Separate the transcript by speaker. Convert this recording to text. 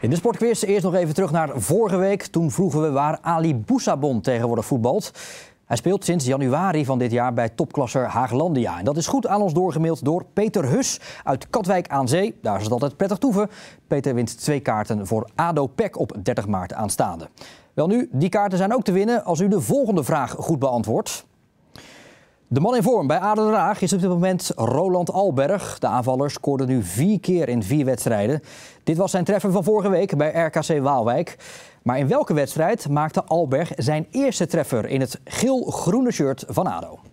Speaker 1: In de sportquiz eerst nog even terug naar vorige week. Toen vroegen we waar Ali Boussabon tegenwoordig voetbalt. Hij speelt sinds januari van dit jaar bij topklasser Haaglandia. En dat is goed aan ons doorgemaild door Peter Hus uit Katwijk aan Zee. Daar is het altijd prettig toeven. Peter wint twee kaarten voor ADO PEC op 30 maart aanstaande. Wel nu, die kaarten zijn ook te winnen als u de volgende vraag goed beantwoordt. De man in vorm bij Aden Den Haag is op dit moment Roland Alberg. De aanvaller scoorde nu vier keer in vier wedstrijden. Dit was zijn treffer van vorige week bij RKC Waalwijk. Maar in welke wedstrijd maakte Alberg zijn eerste treffer in het geel-groene shirt van ADO?